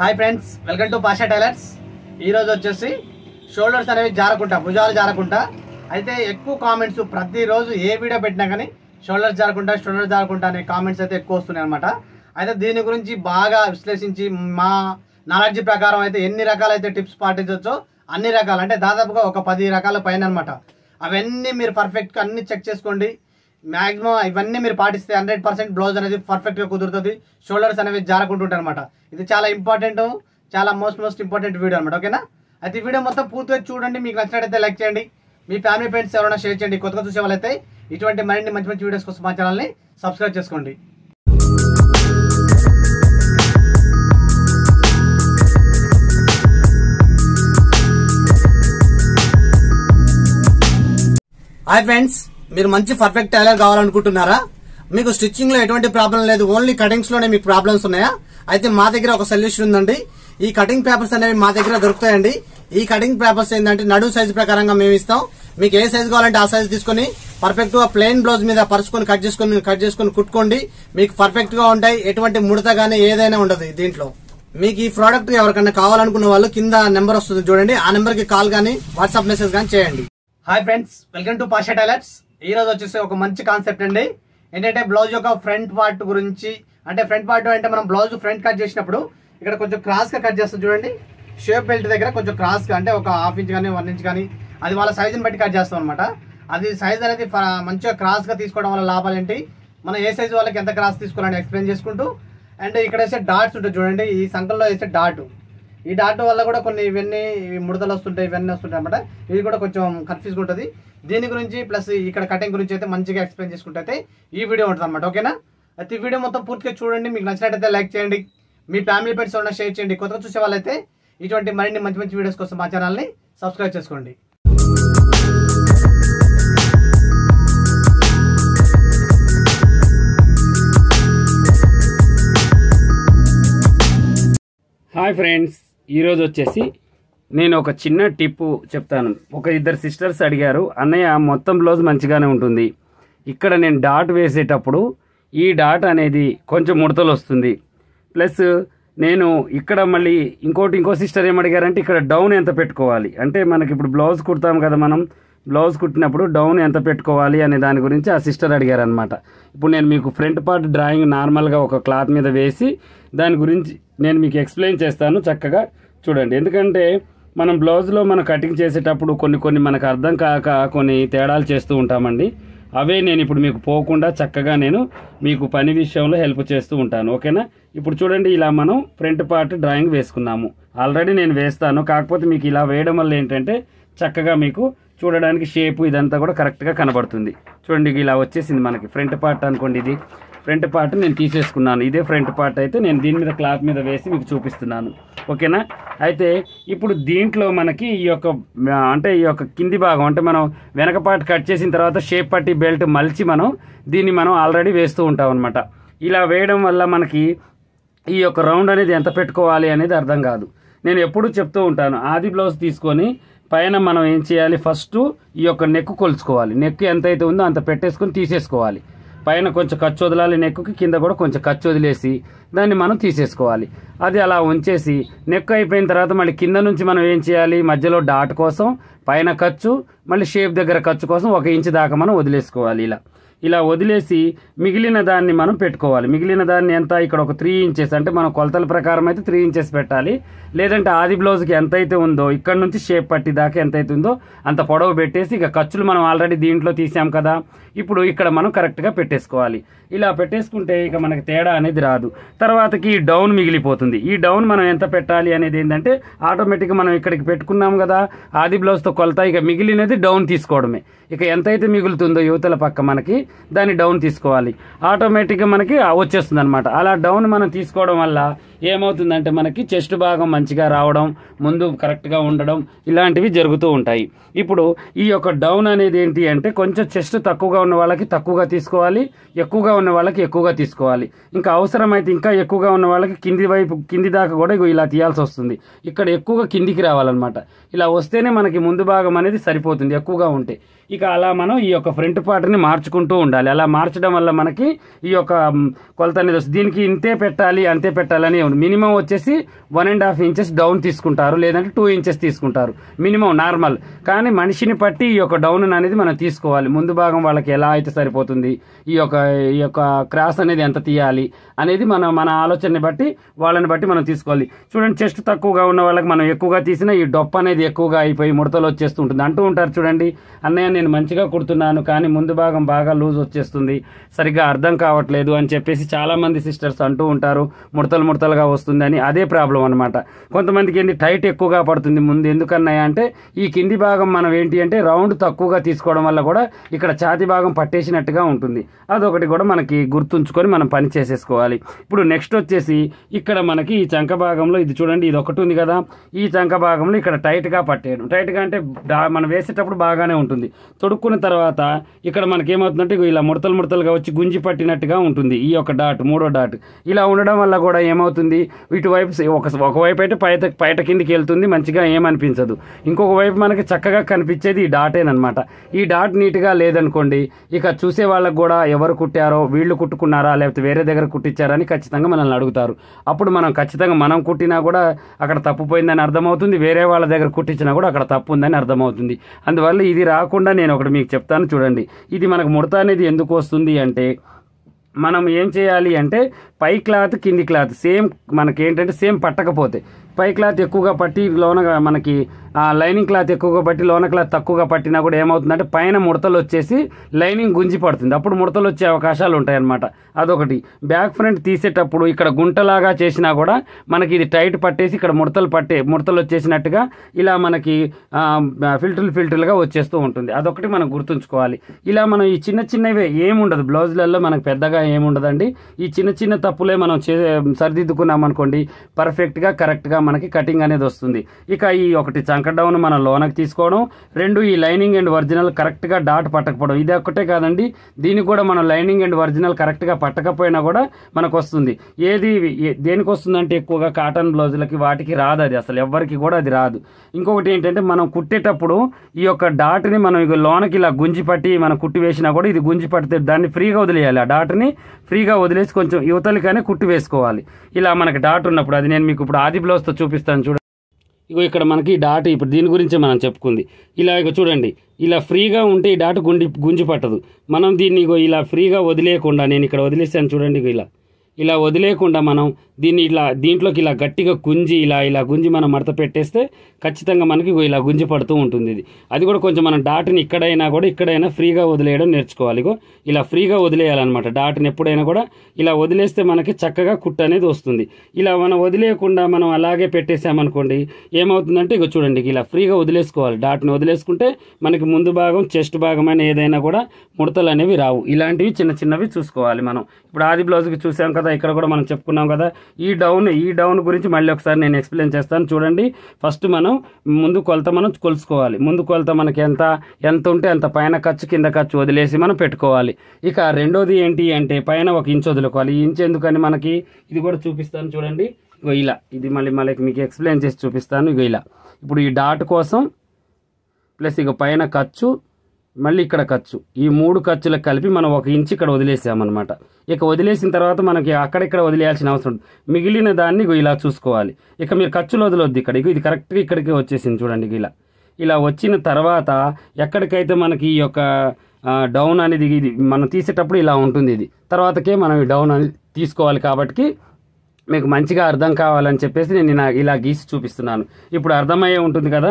hi friends welcome to Pasha tailors ఈరోజు వచ్చేసి shoulders అనేవి జారకుండా భుజాలు జారకుండా అయితే ఎక్కువ కామెంట్స్ ప్రతిరోజు ఏ వీడియో పెట్టినా కానీ షోల్డర్స్ జారకుండా షోల్డర్ జారకుంటా అనే కామెంట్స్ అయితే ఎక్కువ వస్తున్నాయి అనమాట అయితే దీని గురించి బాగా విశ్లేషించి మా నాలెడ్జ్ ప్రకారం అయితే ఎన్ని రకాలైతే టిప్స్ పాటించవచ్చో అన్ని రకాలు అంటే దాదాపుగా ఒక పది రకాల పైన అనమాట అవన్నీ మీరు పర్ఫెక్ట్గా అన్ని చెక్ చేసుకోండి మ్యాక్సిమం ఇవన్నీ మీరు పాటిస్తే హండ్రెడ్ పర్సెంట్ బ్లౌజ్ అనేది పర్ఫెక్ట్గా కుదురుతుంది షోల్డర్స్ అనేవి జారకుంటుంటాయి అనమాట ఇది చాలా ఇంపార్టెంట్ చాలా మోస్ట్ మోస్ట్ ఇంపార్టెంట్ వీడియో అనమాట ఓకేనా అయితే వీడియో మొత్తం పూర్తిగా చూడండి మీకు నచ్చినట్టయితే లైక్ చేయండి మీ ఫ్యామిలీ ఫ్రెండ్స్ ఎవరైనా షేర్ చేయండి కొత్తగా చూసే వాళ్ళైతే ఇటువంటి మరిన్ని మంచి మంచి వీడియోస్ కోసం మా ఛానల్ని సబ్స్క్రైబ్ చేసుకోండి హాయ్ ఫ్రెండ్స్ మీరు మంచి పర్ఫెక్ట్ టైలర్ కావాలనుకుంటున్నారా మీకు స్టిచ్చింగ్ లో ఎటువంటి ప్రాబ్లం లేదు ఓన్లీ కటింగ్స్ లోనే మీకు ప్రాబ్లమ్స్ ఉన్నాయా అయితే మా దగ్గర ఒక సొల్యూషన్ ఉందండి ఈ కటింగ్ పేపర్స్ అనేవి మా దగ్గర దొరుకుతాయండి ఈ కటింగ్ పేపర్స్ ఏంటంటే నడు సైజు ప్రకారంగా మేము ఇస్తాం మీకు ఏ సైజు కావాలంటే ఆ సైజు తీసుకుని పర్ఫెక్ట్ గా ప్లెయిన్ బ్లౌజ్ మీద పరుచుకొని కట్ చేసుకుని కట్ చేసుకుని కుట్టుకోండి మీకు పర్ఫెక్ట్ గా ఉంటాయి ఎటువంటి ముడత గానీ ఏదైనా ఉండదు దీంట్లో మీకు ఈ ప్రోడక్ట్ ఎవరికైనా కావాలనుకున్న వాళ్ళు కింద నెంబర్ వస్తుంది చూడండి ఆ నెంబర్ కి కాల్ గానీ వాట్సాప్ మెసేజ్ గానీ చేయండి hi friends welcome to Pasha tailors ఈరోజు వచ్చేసి ఒక మంచి కాన్సెప్ట్ అండి ఏంటంటే బ్లౌజ్ యొక్క ఫ్రంట్ పార్ట్ గురించి అంటే ఫ్రంట్ పార్ట్ అంటే మనం బ్లౌజ్ ఫ్రంట్ కట్ చేసినప్పుడు ఇక్కడ కొంచెం క్రాస్గా కట్ చేస్తాం చూడండి షేప్ బెల్ట్ దగ్గర కొంచెం క్రాస్గా అంటే ఒక హాఫ్ ఇంచ్ కానీ వన్ ఇంచ్ కానీ అది వాళ్ళ సైజుని బట్టి కట్ చేస్తాం అనమాట అది సైజ్ అనేది మంచిగా క్రాస్గా తీసుకోవడం వల్ల లాభాలు ఏంటి మనం ఏ సైజు వాళ్ళకి ఎంత క్రాస్ తీసుకోవాలని ఎక్స్ప్లెయిన్ చేసుకుంటూ అండ్ ఇక్కడ వేసే డాట్స్ ఉంటాయి చూడండి ఈ సంకల్లో వేసే డాట్ ఈ డాట్ వల్ల కూడా కొన్ని ఇవన్నీ ముడతలు వస్తుంటాయి ఇవన్నీ వస్తుంటాయి అనమాట ఇది కూడా కొంచెం కన్ఫ్యూజ్గా ఉంటుంది దీని గురించి ప్లస్ ఇక్కడ కటింగ్ గురించి అయితే మంచిగా ఎక్స్ప్లెయిన్ చేసుకుంటే ఈ వీడియో ఉంటుంది అనమాట ఓకేనా అయితే ఈ వీడియో మొత్తం పూర్తిగా చూడండి మీకు నచ్చినట్టయితే లైక్ చేయండి మీ ఫ్యామిలీ ఫ్రెండ్స్ ఉన్న షేర్ చేయండి కొత్తగా చూసే వాళ్ళైతే ఇటువంటి మరిన్ని మంచి మంచి వీడియోస్ కోసం మా ఛానల్ని సబ్స్క్రైబ్ చేసుకోండి హాయ్ ఫ్రెండ్స్ ఈరోజు వచ్చేసి నేను ఒక చిన్న టిప్పు చెప్తాను ఒక ఇద్దరు సిస్టర్స్ అడిగారు అన్నయ్య మొత్తం బ్లౌజ్ మంచిగానే ఉంటుంది ఇక్కడ నేను డాట్ వేసేటప్పుడు ఈ డాట్ అనేది కొంచెం ముడతలు వస్తుంది ప్లస్ నేను ఇక్కడ మళ్ళీ ఇంకోటి ఇంకో సిస్టర్ ఏమడిగారంటే ఇక్కడ డౌన్ ఎంత పెట్టుకోవాలి అంటే మనకి ఇప్పుడు బ్లౌజ్ కుడతాం కదా మనం బ్లౌజ్ కుట్టినప్పుడు డౌన్ ఎంత పెట్టుకోవాలి అనే దాని గురించి ఆ సిస్టర్ అడిగారనమాట ఇప్పుడు నేను మీకు ఫ్రంట్ పార్ట్ డ్రాయింగ్ నార్మల్గా ఒక క్లాత్ మీద వేసి దాని గురించి నేను మీకు ఎక్స్ప్లెయిన్ చేస్తాను చక్కగా చూడండి ఎందుకంటే మనం బ్లౌజ్లో మనం కటింగ్ చేసేటప్పుడు కొన్ని కొన్ని మనకు అర్థం కాక కొన్ని తేడాలు చేస్తూ ఉంటామండి అవే నేను ఇప్పుడు మీకు పోకుండా చక్కగా నేను మీకు పని విషయంలో హెల్ప్ చేస్తూ ఉంటాను ఓకేనా ఇప్పుడు చూడండి ఇలా మనం ఫ్రంట్ పార్ట్ డ్రాయింగ్ వేసుకున్నాము ఆల్రెడీ నేను వేస్తాను కాకపోతే మీకు ఇలా వేయడం వల్ల ఏంటంటే చక్కగా మీకు చూడడానికి షేపు ఇదంతా కూడా కరెక్ట్గా కనబడుతుంది చూడండి ఇలా వచ్చేసింది మనకి ఫ్రంట్ పార్ట్ అనుకోండి ఇది ఫ్రంట్ పార్ట్ నేను తీసేసుకున్నాను ఇదే ఫ్రంట్ పార్ట్ అయితే నేను దీని మీద క్లాత్ మీద వేసి మీకు చూపిస్తున్నాను ఓకేనా అయితే ఇప్పుడు దీంట్లో మనకి ఈ యొక్క అంటే ఈ యొక్క కింది భాగం అంటే మనం వెనక పార్ట్ కట్ చేసిన తర్వాత షేప్ పట్టి బెల్ట్ మలిచి మనం దీన్ని మనం ఆల్రెడీ వేస్తూ ఉంటాం అనమాట ఇలా వేయడం వల్ల మనకి ఈ యొక్క రౌండ్ అనేది ఎంత పెట్టుకోవాలి అనేది అర్థం కాదు నేను ఎప్పుడూ చెప్తూ ఉంటాను ఆది బ్లౌజ్ తీసుకొని పైన మనం ఏం చేయాలి ఫస్ట్ ఈ యొక్క నెక్ కొలుచుకోవాలి నెక్ ఎంత అయితే ఉందో అంత పెట్టేసుకొని తీసేసుకోవాలి పైన కొంచెం ఖర్చు వదలాలి నెక్కుకి కింద కూడా కొంచెం ఖర్చు వదిలేసి దాన్ని మనం తీసేసుకోవాలి అది అలా ఉంచేసి నెక్కు అయిపోయిన తర్వాత మళ్ళీ కింద నుంచి మనం ఏం చేయాలి మధ్యలో డాట్ కోసం పైన ఖర్చు మళ్ళీ షేప్ దగ్గర ఖర్చు కోసం ఒక ఇంచు దాకా మనం వదిలేసుకోవాలి ఇలా ఇలా వదిలేసి మిగిలిన దాన్ని మనం పెట్టుకోవాలి మిగిలిన దాన్ని ఎంత ఇక్కడ ఒక త్రీ ఇంచెస్ అంటే మనం కొలతల ప్రకారం అయితే త్రీ ఇంచెస్ పెట్టాలి లేదంటే ఆది బ్లౌజ్కి ఎంత అయితే ఉందో ఇక్కడ నుంచి షేప్ పట్టి దాకా ఎంత అయితే ఉందో అంత పొడవు పెట్టేసి ఇక ఖర్చులు మనం ఆల్రెడీ దీంట్లో తీసాం కదా ఇప్పుడు ఇక్కడ మనం కరెక్ట్గా పెట్టేసుకోవాలి ఇలా పెట్టేసుకుంటే ఇక మనకి తేడా అనేది రాదు తర్వాతకి డౌన్ మిగిలిపోతుంది ఈ డౌన్ మనం ఎంత పెట్టాలి అనేది ఏంటంటే ఆటోమేటిక్గా మనం ఇక్కడికి పెట్టుకున్నాం కదా ఆది బ్లౌజ్తో కొలత ఇక మిగిలినది డౌన్ తీసుకోవడమే ఇక ఎంతైతే మిగులుతుందో యువతల పక్క మనకి దాన్ని డౌన్ తీసుకోవాలి ఆటోమేటిక్గా మనకి వచ్చేస్తుంది అనమాట అలా డౌన్ మనం తీసుకోవడం వల్ల ఏమవుతుందంటే మనకి చెస్ట్ భాగం మంచిగా రావడం ముందు కరెక్ట్గా ఉండడం ఇలాంటివి జరుగుతూ ఉంటాయి ఇప్పుడు ఈ యొక్క డౌన్ అనేది ఏంటి అంటే కొంచెం చెస్ట్ తక్కువగా ఉన్న వాళ్ళకి తక్కువగా తీసుకోవాలి ఎక్కువగా ఉన్న వాళ్ళకి ఎక్కువగా తీసుకోవాలి ఇంకా అవసరమైతే ఇంకా ఎక్కువగా ఉన్న వాళ్ళకి కింది వైపు కింది దాకా కూడా ఇలా తీయాల్సి వస్తుంది ఇక్కడ ఎక్కువగా కిందికి రావాలన్నమాట ఇలా వస్తేనే మనకి ముందు భాగం అనేది సరిపోతుంది ఎక్కువగా ఉంటే ఇక అలా మనం ఈ యొక్క ఫ్రంట్ పార్ట్ని మార్చుకుంటూ ఉండాలి అలా మార్చడం వల్ల మనకి ఈ యొక్క కొలత అనేది వస్తుంది దీనికి ఇంతే పెట్టాలి అంతే పెట్టాలని మినిమం వచ్చేసి one and half inches down తీసుకుంటారు లేదంటే టూ ఇంచెస్ తీసుకుంటారు మినిమం నార్మల్ కానీ మనిషిని బట్టి ఈ యొక్క డౌన్ అనేది మనం తీసుకోవాలి ముందు భాగం వాళ్ళకి ఎలా అయితే సరిపోతుంది ఈ యొక్క ఈ యొక్క క్రాస్ అనేది ఎంత తీయాలి అనేది మనం మన ఆలోచనని బట్టి వాళ్ళని బట్టి మనం తీసుకోవాలి చూడండి చెస్ట్ తక్కువగా ఉన్న వాళ్ళకి మనం ఎక్కువగా తీసినా ఈ డొప్ప అనేది ఎక్కువగా అయిపోయి ముడతలు వచ్చేస్తుంటుంది అంటూ ఉంటారు చూడండి అన్నయ్య నేను మంచిగా కుడుతున్నాను కానీ ముందు భాగం బాగా లూజ్ వచ్చేస్తుంది సరిగ్గా అర్థం కావట్లేదు అని చెప్పేసి చాలామంది సిస్టర్స్ అంటూ ఉంటారు ముడతలు ముడతలుగా వస్తుంది అని అదే ప్రాబ్లం అనమాట కొంతమందికి ఏంటి టైట్ ఎక్కువగా పడుతుంది ముందు ఎందుకన్నాయి అంటే ఈ కింది భాగం మనం ఏంటి అంటే రౌండ్ తక్కువగా తీసుకోవడం వల్ల కూడా ఇక్కడ ఛాతి భాగం పట్టేసినట్టుగా ఉంటుంది అదొకటి కూడా మనకి గుర్తుంచుకొని మనం పని చేసేసుకోవాలి ఇప్పుడు నెక్స్ట్ వచ్చేసి ఇక్కడ మనకి ఈ చంక భాగంలో ఇది చూడండి ఇది ఒకటి ఉంది కదా ఈ చంక భాగంలో ఇక్కడ టైట్గా పట్టేయడం టైట్గా అంటే మనం వేసేటప్పుడు బాగానే ఉంటుంది తొడుక్కున్న తర్వాత ఇక్కడ మనకి ఏమవుతుందంటే ఇలా ముడతలు ముడతలుగా వచ్చి గుంజి పట్టినట్టుగా ఉంటుంది ఈ యొక్క డాట్ మూడో డాట్ ఇలా ఉండడం వల్ల కూడా ఏమవుతుంది ఇటువైపు ఒక ఒకవైపు అయితే పైట పైట కిందికి వెళ్తుంది మంచిగా ఏమనిపించదు ఇంకొక వైపు మనకి చక్కగా కనిపించేది ఈ డాటేనమాట ఈ డాట్ నీట్గా లేదనుకోండి ఇక చూసే వాళ్ళకు కూడా ఎవరు కుట్టారో వీళ్ళు కుట్టుకున్నారా లేకపోతే వేరే దగ్గర కుట్టించారని ఖచ్చితంగా మనల్ని అడుగుతారు అప్పుడు మనం ఖచ్చితంగా మనం కుట్టినా కూడా అక్కడ తప్పు పోయిందని అర్థమవుతుంది వేరే వాళ్ళ దగ్గర కుట్టించినా కూడా అక్కడ తప్పు ఉందని అర్థమవుతుంది అందువల్ల ఇది రాకుండా నేను నేను ఒకటి మీకు చెప్తాను చూడండి ఇది మనకు ముడత అనేది ఎందుకు వస్తుంది అంటే మనం ఏం చేయాలి అంటే పై క్లాత్ కింది క్లాత్ సేమ్ మనకి ఏంటంటే సేమ్ పట్టకపోతే పై క్లాత్ ఎక్కువగా పట్టి లోన మనకి లైనింగ్ క్లాత్ ఎక్కువగా పట్టి లోన క్లాత్ తక్కువగా పట్టినా కూడా ఏమవుతుందంటే పైన ముడతలు వచ్చేసి లైనింగ్ గుంజి పడుతుంది అప్పుడు ముడతలు వచ్చే అవకాశాలు ఉంటాయన్నమాట అదొకటి బ్యాక్ ఫ్రంట్ తీసేటప్పుడు ఇక్కడ గుంటలాగా చేసినా కూడా మనకి ఇది టైట్ పట్టేసి ఇక్కడ ముడతలు పట్టే ముడతలు వచ్చేసినట్టుగా ఇలా మనకి ఫిల్టర్లు ఫిల్టర్లుగా వచ్చేస్తూ ఉంటుంది అదొకటి మనం గుర్తుంచుకోవాలి ఇలా మనం ఈ చిన్న చిన్నవే ఏముండదు బ్లౌజులలో మనకు పెద్దగా ఏముండదండి ఈ చిన్న చిన్న తప్పులే మనం చే సరిదిద్దుకున్నాం అనుకోండి పర్ఫెక్ట్గా కరెక్ట్గా మనకి కటింగ్ అనేది వస్తుంది ఇక ఈ ఒకటి డౌన్ మనం లోనకి తీసుకోవడం రెండు ఈ లైనింగ్ అండ్ ఒరిజినల్ కరెక్ట్గా డాట్ పట్టకపోవడం ఇది ఒక్కటే కాదండి దీనికి కూడా మనం లైనింగ్ అండ్ ఒరిజినల్ కరెక్ట్గా పట్టకపోయినా కూడా మనకు వస్తుంది ఏది దేనికి వస్తుందంటే ఎక్కువగా కాటన్ బ్లౌజులకి వాటికి రాదు అది అసలు ఎవ్వరికి కూడా అది రాదు ఇంకొకటి ఏంటంటే మనం కుట్టేటప్పుడు ఈ యొక్క డాట్ని మనం ఇక లోనకి ఇలా గుంజి పట్టి మనం కుట్టి వేసినా కూడా ఇది గుంజి పడితే దాన్ని ఫ్రీగా వదిలేయాలి ఆ డాట్ని ఫ్రీగా వదిలేసి కొంచెం యువతలకనే కుట్టి వేసుకోవాలి ఇలా మనకి డాట్ ఉన్నప్పుడు అది నేను మీకు ఇప్పుడు ఆది బ్లౌజ్తో చూపిస్తాను చూడండి ఇగో ఇక్కడ మనకి డాట్ ఇప్పుడు దీని గురించి మనం చెప్పుకుంది ఇలా ఇక చూడండి ఇలా ఫ్రీగా ఉంటే ఈ డాట్ గుండి గుంజి పట్టదు మనం దీన్ని ఇగో ఇలా ఫ్రీగా వదిలేయకుండా నేను ఇక్కడ వదిలేసాను చూడండి ఇలా ఇలా వదిలేకుండా మనం దీన్ని ఇలా దీంట్లోకి ఇలా గట్టిగా గుంజి ఇలా ఇలా గుంజి మనం మడత పెట్టేస్తే ఖచ్చితంగా మనకి ఇలా గుంజి పడుతూ ఉంటుంది ఇది అది కూడా కొంచెం మనం డాట్ని ఇక్కడైనా కూడా ఇక్కడైనా ఫ్రీగా వదిలేయడం నేర్చుకోవాలి ఇలా ఫ్రీగా వదిలేయాలన్నమాట డాట్ని ఎప్పుడైనా కూడా ఇలా వదిలేస్తే మనకి చక్కగా కుట్ట అనేది వస్తుంది ఇలా మనం వదిలేయకుండా మనం అలాగే పెట్టేసామనుకోండి ఏమవుతుందంటే ఇక చూడండి ఇలా ఫ్రీగా వదిలేసుకోవాలి డాట్ని వదిలేసుకుంటే మనకి ముందు భాగం చెస్ట్ భాగం అని ఏదైనా కూడా ముడతలు అనేవి రావు ఇలాంటివి చిన్న చిన్నవి చూసుకోవాలి మనం ఇప్పుడు ఆది బ్లౌజ్కి చూసాం కదా కదా ఇక్కడ కూడా మనం చెప్పుకున్నాం కదా ఈ డౌన్ ఈ డౌన్ గురించి మళ్ళీ ఒకసారి నేను ఎక్స్ప్లెయిన్ చేస్తాను చూడండి ఫస్ట్ మనం ముందు కొలత మనం కొలుసుకోవాలి ముందు కొలత మనకి ఎంత ఎంత ఉంటే అంత పైన ఖర్చు కింద ఖర్చు వదిలేసి మనం పెట్టుకోవాలి ఇక రెండోది ఏంటి అంటే పైన ఒక ఇంచ్ వదులుకోవాలి ఈ ఇంచ్ ఎందుకని మనకి ఇది కూడా చూపిస్తాను చూడండి ఇలా ఇది మళ్ళీ మళ్ళీ మీకు ఎక్స్ప్లెయిన్ చేసి చూపిస్తాను ఇక ఇలా ఇప్పుడు ఈ డాట్ కోసం ప్లస్ ఇక పైన ఖర్చు మళ్ళీ ఇక్కడ ఖర్చు ఈ మూడు ఖర్చులకు కలిపి మనం ఒక ఇంచ్ ఇక్కడ వదిలేసామన్నమాట ఇక వదిలేసిన తర్వాత మనకి అక్కడిక్కడ వదిలేయాల్సిన అవసరం మిగిలిన దాన్ని ఇలా చూసుకోవాలి ఇక మీరు ఖర్చులు వదిలొద్దు ఇక్కడ ఇది కరెక్ట్గా ఇక్కడికి వచ్చేసింది చూడండి ఇలా ఇలా వచ్చిన తర్వాత ఎక్కడికైతే మనకి ఈ యొక్క డౌన్ అనేది ఇది మనం తీసేటప్పుడు ఇలా ఉంటుంది ఇది తర్వాతకే మనం డౌన్ అనేది తీసుకోవాలి కాబట్టి మీకు మంచిగా అర్థం కావాలని చెప్పేసి నేను ఇలా గీసి చూపిస్తున్నాను ఇప్పుడు అర్థమయ్యే ఉంటుంది కదా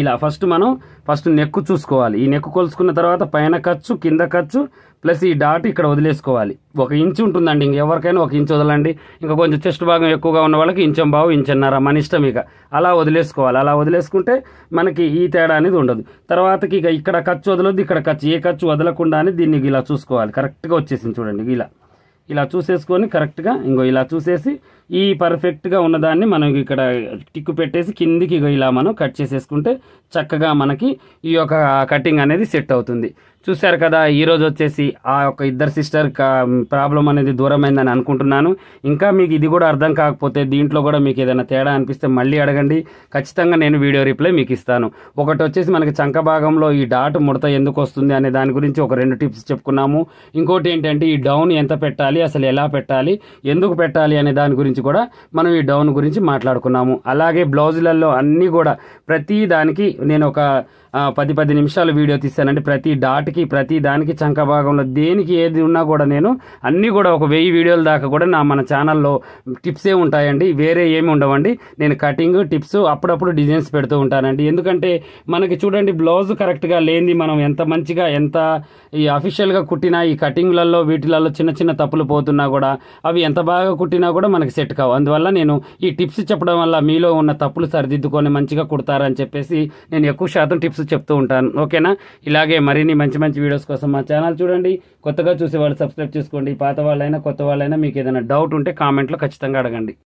ఇలా ఫస్ట్ మనం ఫస్ట్ నెక్కు చూసుకోవాలి ఈ నెక్కు కొలుసుకున్న తర్వాత పైన ఖర్చు కింద ఖర్చు ప్లస్ ఈ డాట్ ఇక్కడ వదిలేసుకోవాలి ఒక ఇంచు ఉంటుందండి ఇంకెవరికైనా ఒక ఇంచు వదలండి ఇంకా కొంచెం చెస్ట్ భాగం ఎక్కువగా ఉన్న వాళ్ళకి ఇంచెం బావు ఇంచెన్నర మన ఇష్టం ఇక అలా వదిలేసుకోవాలి అలా వదిలేసుకుంటే మనకి ఈ తేడా అనేది ఉండదు తర్వాతకి ఇక ఇక్కడ ఖర్చు వదలొద్దు ఇక్కడ ఖర్చు ఏ ఖర్చు వదలకుండానే దీన్ని ఇలా చూసుకోవాలి కరెక్ట్గా వచ్చేసింది చూడండి ఇలా ఇలా చూసేసుకొని కరెక్ట్గా ఇంకో ఇలా చూసేసి ఈ పర్ఫెక్ట్గా ఉన్నదాన్ని మనం ఇక్కడ టిక్కు పెట్టేసి కిందికి ఇలా మనం కట్ చేసేసుకుంటే చక్కగా మనకి ఈ యొక్క కటింగ్ అనేది సెట్ అవుతుంది చూశారు కదా ఈరోజు వచ్చేసి ఆ యొక్క ఇద్దరు సిస్టర్ ప్రాబ్లం అనేది దూరమైందని అనుకుంటున్నాను ఇంకా మీకు ఇది కూడా అర్థం కాకపోతే దీంట్లో కూడా మీకు ఏదైనా తేడా అనిపిస్తే మళ్ళీ అడగండి ఖచ్చితంగా నేను వీడియో రిప్లై మీకు ఇస్తాను ఒకటి వచ్చేసి మనకి చంక భాగంలో ఈ డాట్ ముడత ఎందుకు వస్తుంది అనే దాని గురించి ఒక రెండు టిప్స్ చెప్పుకున్నాము ఇంకోటి ఏంటంటే ఈ డౌన్ ఎంత పెట్టాలి అసలు ఎలా పెట్టాలి ఎందుకు పెట్టాలి అనే దాని గురించి గురించి కూడా మనం ఈ డౌన్ గురించి మాట్లాడుకున్నాము అలాగే బ్లౌజులలో అన్నీ కూడా ప్రతి దానికి నేను ఒక పది పది నిమిషాలు వీడియో తీస్తానండి ప్రతి డాట్కి ప్రతి దానికి చంక భాగంలో దేనికి ఏది ఉన్నా కూడా నేను అన్నీ కూడా ఒక వెయ్యి వీడియోల దాకా కూడా నా మన ఛానల్లో టిప్సే ఉంటాయండి వేరే ఏమి ఉండవండి నేను కటింగ్ టిప్స్ అప్పుడప్పుడు డిజైన్స్ పెడుతూ ఉంటానండి ఎందుకంటే మనకి చూడండి బ్లౌజ్ కరెక్ట్గా లేనిది మనం ఎంత మంచిగా ఎంత ఈ అఫీషియల్గా కుట్టినా ఈ కటింగ్లలో వీటిలలో చిన్న చిన్న తప్పులు పోతున్నా కూడా అవి ఎంత బాగా కుట్టినా కూడా మనకి సెట్ కావు అందువల్ల నేను ఈ టిప్స్ చెప్పడం వల్ల మీలో ఉన్న తప్పులు సరిదిద్దుకొని మంచిగా కుడతారని చెప్పేసి నేను ఎక్కువ శాతం టిప్స్ వీడియోస్ చెప్తూ ఉంటాను ఓకేనా ఇలాగే మరిన్ని మంచి మంచి వీడియోస్ కోసం మా ఛానల్ చూడండి కొత్తగా చూసేవాళ్ళు సబ్స్క్రైబ్ చేసుకోండి పాత వాళ్ళైనా కొత్త వాళ్ళైనా మీకు ఏదైనా డౌట్ ఉంటే కామెంట్లో ఖచ్చితంగా అడగండి